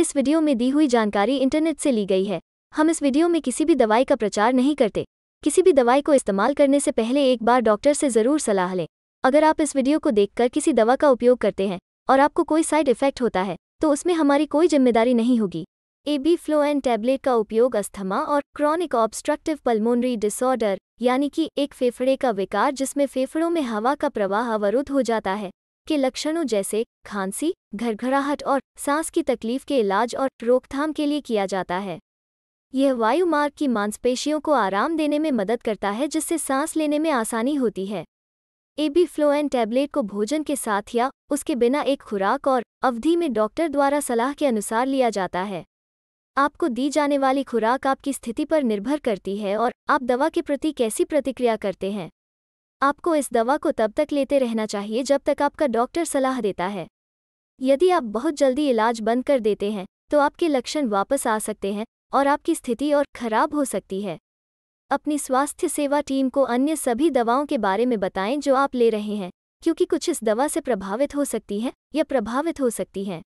इस वीडियो में दी हुई जानकारी इंटरनेट से ली गई है हम इस वीडियो में किसी भी दवाई का प्रचार नहीं करते किसी भी दवाई को इस्तेमाल करने से पहले एक बार डॉक्टर से ज़रूर सलाह लें अगर आप इस वीडियो को देखकर किसी दवा का उपयोग करते हैं और आपको कोई साइड इफेक्ट होता है तो उसमें हमारी कोई जिम्मेदारी नहीं होगी एबी फ्लोएन टैबलेट का उपयोग अस्थमा और क्रॉनिक ऑब्स्ट्रक्टिव पल्मोनरी डिसऑर्डर यानी कि एक फेफड़े का विकार जिसमें फेफड़ों में हवा का प्रवाह अवरुद्ध हो जाता है के लक्षणों जैसे खांसी घरघराहट और सांस की तकलीफ के इलाज और रोकथाम के लिए किया जाता है यह वायु मार्ग की मांसपेशियों को आराम देने में मदद करता है जिससे सांस लेने में आसानी होती है एबी फ्लोएन टैबलेट को भोजन के साथ या उसके बिना एक खुराक और अवधि में डॉक्टर द्वारा सलाह के अनुसार लिया जाता है आपको दी जाने वाली खुराक आपकी स्थिति पर निर्भर करती है और आप दवा के प्रति कैसी प्रतिक्रिया करते हैं आपको इस दवा को तब तक लेते रहना चाहिए जब तक आपका डॉक्टर सलाह देता है यदि आप बहुत जल्दी इलाज बंद कर देते हैं तो आपके लक्षण वापस आ सकते हैं और आपकी स्थिति और खराब हो सकती है अपनी स्वास्थ्य सेवा टीम को अन्य सभी दवाओं के बारे में बताएं जो आप ले रहे हैं क्योंकि कुछ इस दवा से प्रभावित हो सकती हैं या प्रभावित हो सकती हैं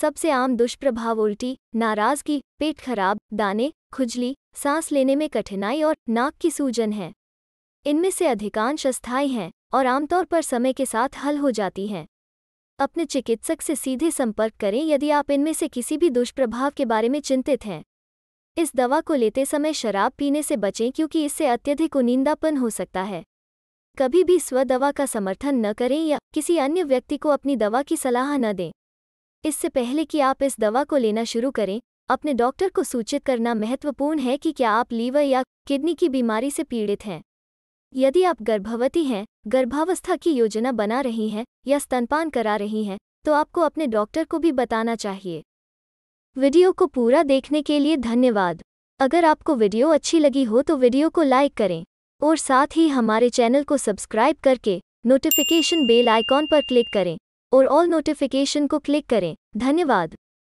सबसे आम दुष्प्रभाव उल्टी नाराजगी पेट खराब दाने खुजली सांस लेने में कठिनाई और नाक की सूजन है इनमें से अधिकांश अस्थायी हैं और आमतौर पर समय के साथ हल हो जाती हैं अपने चिकित्सक से सीधे संपर्क करें यदि आप इनमें से किसी भी दुष्प्रभाव के बारे में चिंतित हैं इस दवा को लेते समय शराब पीने से बचें क्योंकि इससे अत्यधिक उनिंदापन हो सकता है कभी भी स्व दवा का समर्थन न करें या किसी अन्य व्यक्ति को अपनी दवा की सलाह न दें इससे पहले कि आप इस दवा को लेना शुरू करें अपने डॉक्टर को सूचित करना महत्वपूर्ण है कि क्या आप लीवर या किडनी की बीमारी से पीड़ित हैं यदि आप गर्भवती हैं गर्भावस्था की योजना बना रही हैं या स्तनपान करा रही हैं तो आपको अपने डॉक्टर को भी बताना चाहिए वीडियो को पूरा देखने के लिए धन्यवाद अगर आपको वीडियो अच्छी लगी हो तो वीडियो को लाइक करें और साथ ही हमारे चैनल को सब्सक्राइब करके नोटिफिकेशन बेल आइकॉन पर क्लिक करें और ऑल नोटिफिकेशन को क्लिक करें धन्यवाद